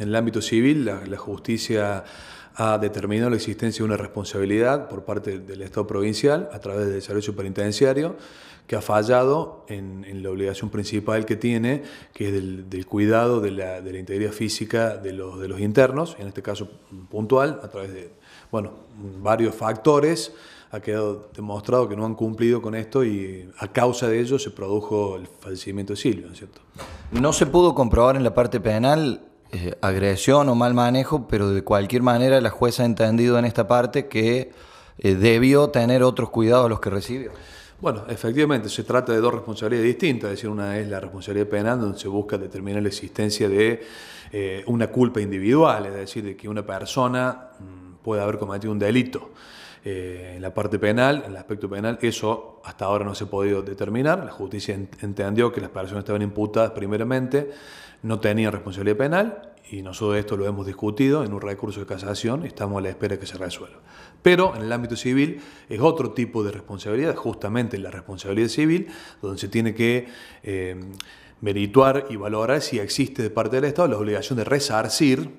En el ámbito civil, la, justicia ha determinado la existencia de una responsabilidad por parte del Estado provincial a través del Servicio Penitenciario que ha fallado en, la obligación principal que tiene, que es del, cuidado de la, integridad física de los, de los internos, en este caso puntual, a través de bueno, varios factores. Ha quedado demostrado que no han cumplido con esto y a causa de ello se produjo el fallecimiento de Silvio, ¿no cierto? No se pudo comprobar en la parte penal eh, agresión o mal manejo, pero de cualquier manera la jueza ha entendido en esta parte que eh, debió tener otros cuidados los que recibió. Bueno, efectivamente, se trata de dos responsabilidades distintas. Es decir, una es la responsabilidad penal, donde se busca determinar la existencia de eh, una culpa individual, es decir, de que una persona mm, puede haber cometido un delito. Eh, en la parte penal, en el aspecto penal, eso hasta ahora no se ha podido determinar. La justicia entendió que las personas estaban imputadas primeramente, no tenían responsabilidad penal y nosotros esto lo hemos discutido en un recurso de casación y estamos a la espera de que se resuelva. Pero en el ámbito civil es otro tipo de responsabilidad, justamente la responsabilidad civil, donde se tiene que... Eh, merituar y valorar si existe de parte del Estado la obligación de resarcir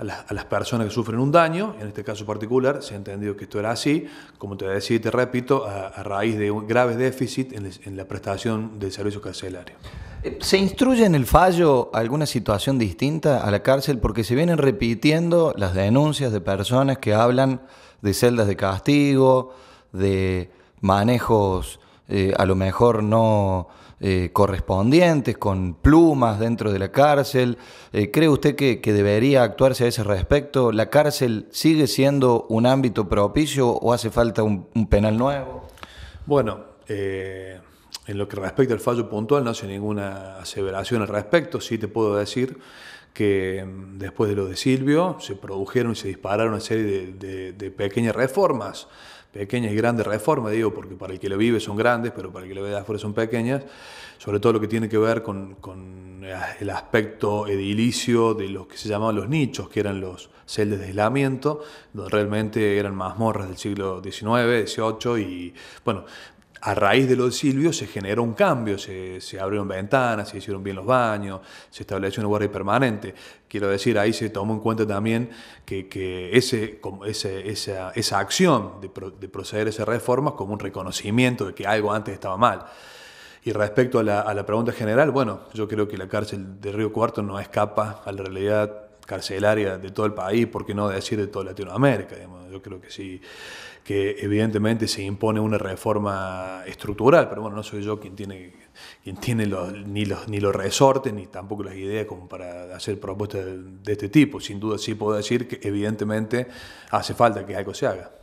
a las, personas que sufren un daño, en este caso particular se ha entendido que esto era así, como te decía y te repito, a, raíz de un grave déficit en, en la prestación del servicio carcelario. Eh, ¿Se instruye en el fallo alguna situación distinta a la cárcel? Porque se vienen repitiendo las denuncias de personas que hablan de celdas de castigo, de manejos eh, a lo mejor no eh, correspondientes, con plumas dentro de la cárcel. Eh, ¿Cree usted que, debería actuarse a ese respecto? ¿La cárcel sigue siendo un ámbito propicio o hace falta un, un penal nuevo? Bueno, en lo que respecta al fallo puntual no hace ninguna aseveración al respecto, sí te puedo decir que mm, después de lo de Silvio se produjeron y se dispararon una serie de, pequeñas reformas, pequeñas y grandes reformas, digo, porque para el que lo vive son grandes, pero para el que lo ve de afuera son pequeñas, sobre todo lo que tiene que ver con, eh, el aspecto edilicio de lo que se llamaban los nichos, que eran los celdas de aislamiento, donde realmente eran mazmorras del siglo XIX, XVIII, y bueno, a raíz de lo de Silvio se generó un cambio, se, abrieron ventanas, se hicieron bien los baños, se estableció una guardia permanente. Quiero decir, ahí se tomó en cuenta también que, ese, esa, acción de, proceder a esas reformas como un reconocimiento de que algo antes estaba mal. Y respecto a la, a la pregunta general, bueno, yo creo que la cárcel de Río Cuarto no escapa a la realidad carcelaria de todo el país, por qué no decir de toda Latinoamérica. Yo creo que sí, que evidentemente se impone una reforma estructural, pero bueno, no soy yo quien tiene, quien tiene los, ni, los, ni los resortes, ni tampoco las ideas como para hacer propuestas de, de este tipo. Sin duda sí puedo decir que evidentemente hace falta que algo se haga.